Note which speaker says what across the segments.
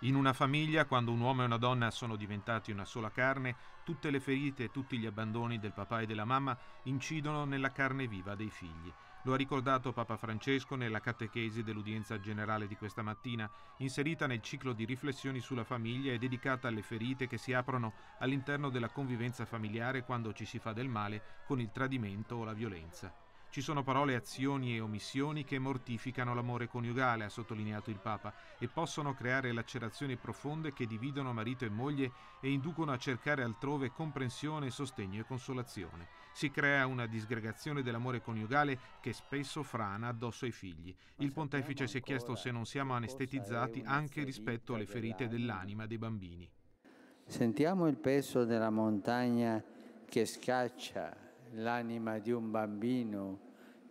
Speaker 1: In una famiglia, quando un uomo e una donna sono diventati una sola carne, tutte le ferite e tutti gli abbandoni del papà e della mamma incidono nella carne viva dei figli. Lo ha ricordato Papa Francesco nella catechesi dell'udienza generale di questa mattina, inserita nel ciclo di riflessioni sulla famiglia e dedicata alle ferite che si aprono all'interno della convivenza familiare quando ci si fa del male con il tradimento o la violenza. Ci sono parole, azioni e omissioni che mortificano l'amore coniugale, ha sottolineato il Papa, e possono creare lacerazioni profonde che dividono marito e moglie e inducono a cercare altrove comprensione, sostegno e consolazione. Si crea una disgregazione dell'amore coniugale che spesso frana addosso ai figli. Il pontefice si è chiesto se non siamo anestetizzati anche rispetto alle ferite dell'anima dei bambini.
Speaker 2: Sentiamo il peso della montagna che scaccia l'anima di un bambino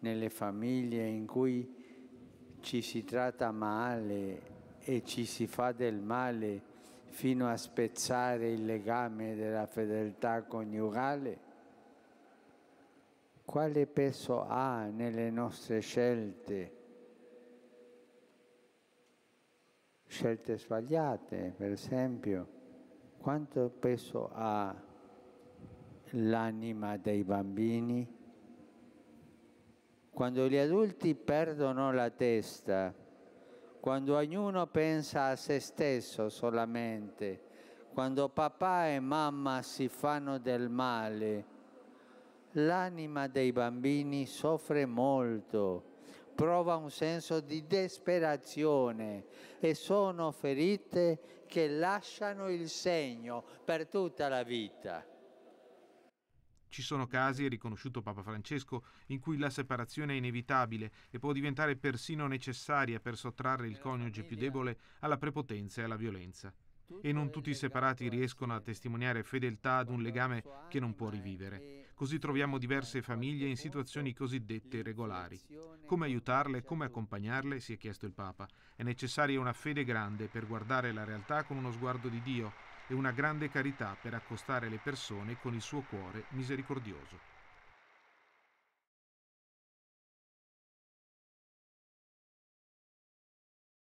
Speaker 2: nelle famiglie in cui ci si tratta male e ci si fa del male fino a spezzare il legame della fedeltà coniugale? Quale peso ha nelle nostre scelte? Scelte sbagliate, per esempio. Quanto peso ha l'anima dei bambini? quando gli adulti perdono la testa, quando ognuno pensa a se stesso solamente, quando papà e mamma si fanno del male, l'anima dei bambini soffre molto, prova un senso di disperazione e sono ferite che lasciano il segno per tutta la vita.
Speaker 1: Ci sono casi, riconosciuto Papa Francesco, in cui la separazione è inevitabile e può diventare persino necessaria per sottrarre il coniuge più debole alla prepotenza e alla violenza. E non tutti i separati riescono a testimoniare fedeltà ad un legame che non può rivivere. Così troviamo diverse famiglie in situazioni cosiddette irregolari. Come aiutarle, come accompagnarle, si è chiesto il Papa. È necessaria una fede grande per guardare la realtà con uno sguardo di Dio e una grande carità per accostare le persone con il suo cuore misericordioso.